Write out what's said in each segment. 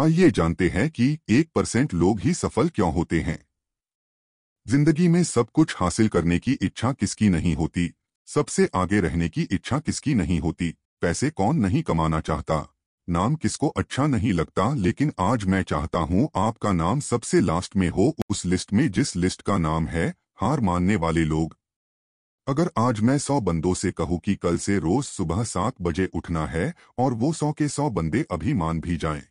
आइए जानते हैं कि एक परसेंट लोग ही सफल क्यों होते हैं जिंदगी में सब कुछ हासिल करने की इच्छा किसकी नहीं होती सबसे आगे रहने की इच्छा किसकी नहीं होती पैसे कौन नहीं कमाना चाहता नाम किसको अच्छा नहीं लगता लेकिन आज मैं चाहता हूं आपका नाम सबसे लास्ट में हो उस लिस्ट में जिस लिस्ट का नाम है हार मानने वाले लोग अगर आज मैं सौ बंदों से कहूं कि कल से रोज सुबह सात बजे उठना है और वो सौ के सौ बंदे अभी मान भी जाएं,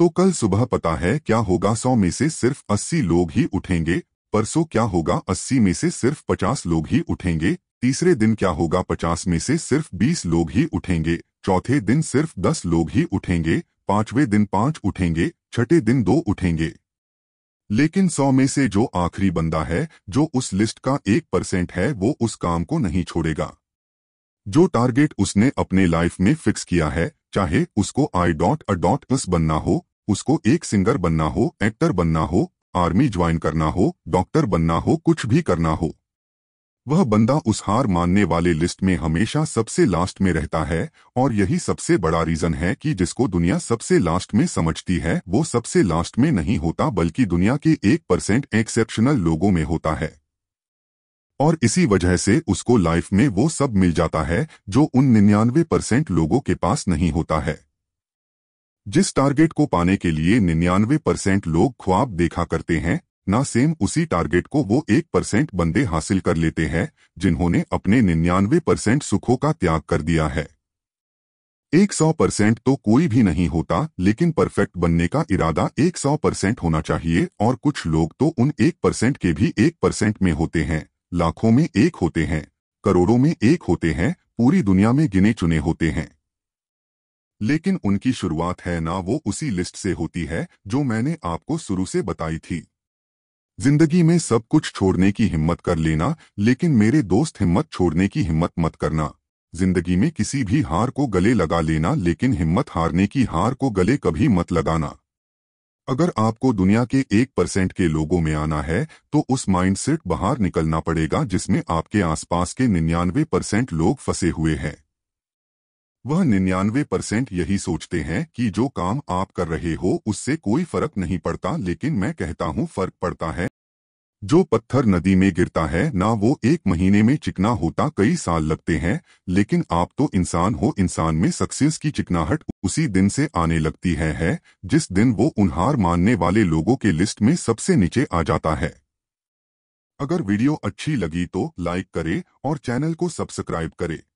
तो कल सुबह पता है क्या होगा सौ में से सिर्फ अस्सी लोग ही उठेंगे परसों क्या होगा अस्सी में से सिर्फ पचास लोग ही उठेंगे तीसरे दिन क्या होगा पचास में से सिर्फ बीस लोग ही उठेंगे चौथे दिन सिर्फ दस लोग ही उठेंगे पांचवें दिन पांच उठेंगे छठे दिन दो उठेंगे लेकिन सौ में से जो आखिरी बंदा है जो उस लिस्ट का एक परसेंट है वो उस काम को नहीं छोड़ेगा जो टारगेट उसने अपने लाइफ में फिक्स किया है चाहे उसको आई डॉट अ डॉट बनना हो उसको एक सिंगर बनना हो एक्टर बनना हो आर्मी ज्वाइन करना हो डॉक्टर बनना हो कुछ भी करना हो वह बंदा उस हार मानने वाले लिस्ट में हमेशा सबसे लास्ट में रहता है और यही सबसे बड़ा रीजन है कि जिसको दुनिया सबसे लास्ट में समझती है वो सबसे लास्ट में नहीं होता बल्कि दुनिया के एक परसेंट एक्सेप्शनल लोगों में होता है और इसी वजह से उसको लाइफ में वो सब मिल जाता है जो उन निन्यानवे परसेंट लोगों के पास नहीं होता है जिस टारगेट को पाने के लिए निन्यानवे परसेंट लोग ख्वाब देखा करते हैं ना सेम उसी टारगेट को वो एक परसेंट बंदे हासिल कर लेते हैं जिन्होंने अपने निन्यानवे परसेंट सुखों का त्याग कर दिया है एक सौ परसेंट तो कोई भी नहीं होता लेकिन परफेक्ट बनने का इरादा एक सौ परसेंट होना चाहिए और कुछ लोग तो उन एक परसेंट के भी एक परसेंट में होते हैं लाखों में एक होते हैं करोड़ों में एक होते हैं पूरी दुनिया में गिने चुने होते हैं लेकिन उनकी शुरुआत है ना वो उसी लिस्ट से होती है जो मैंने आपको शुरू से बताई थी जिंदगी में सब कुछ छोड़ने की हिम्मत कर लेना लेकिन मेरे दोस्त हिम्मत छोड़ने की हिम्मत मत करना जिंदगी में किसी भी हार को गले लगा लेना लेकिन हिम्मत हारने की हार को गले कभी मत लगाना अगर आपको दुनिया के एक परसेंट के लोगों में आना है तो उस माइंडसेट बाहर निकलना पड़ेगा जिसमें आपके आसपास के निन्यानवे परसेंट लोग फंसे हुए हैं वह निन्यानवे परसेंट यही सोचते हैं कि जो काम आप कर रहे हो उससे कोई फर्क नहीं पड़ता लेकिन मैं कहता हूँ फर्क पड़ता है जो पत्थर नदी में गिरता है ना वो एक महीने में चिकना होता कई साल लगते हैं लेकिन आप तो इंसान हो इंसान में सक्सेस की चिकनाहट उसी दिन से आने लगती है, है जिस दिन वो उन्हार मानने वाले लोगों के लिस्ट में सबसे नीचे आ जाता है अगर वीडियो अच्छी लगी तो लाइक करे और चैनल को सब्सक्राइब करे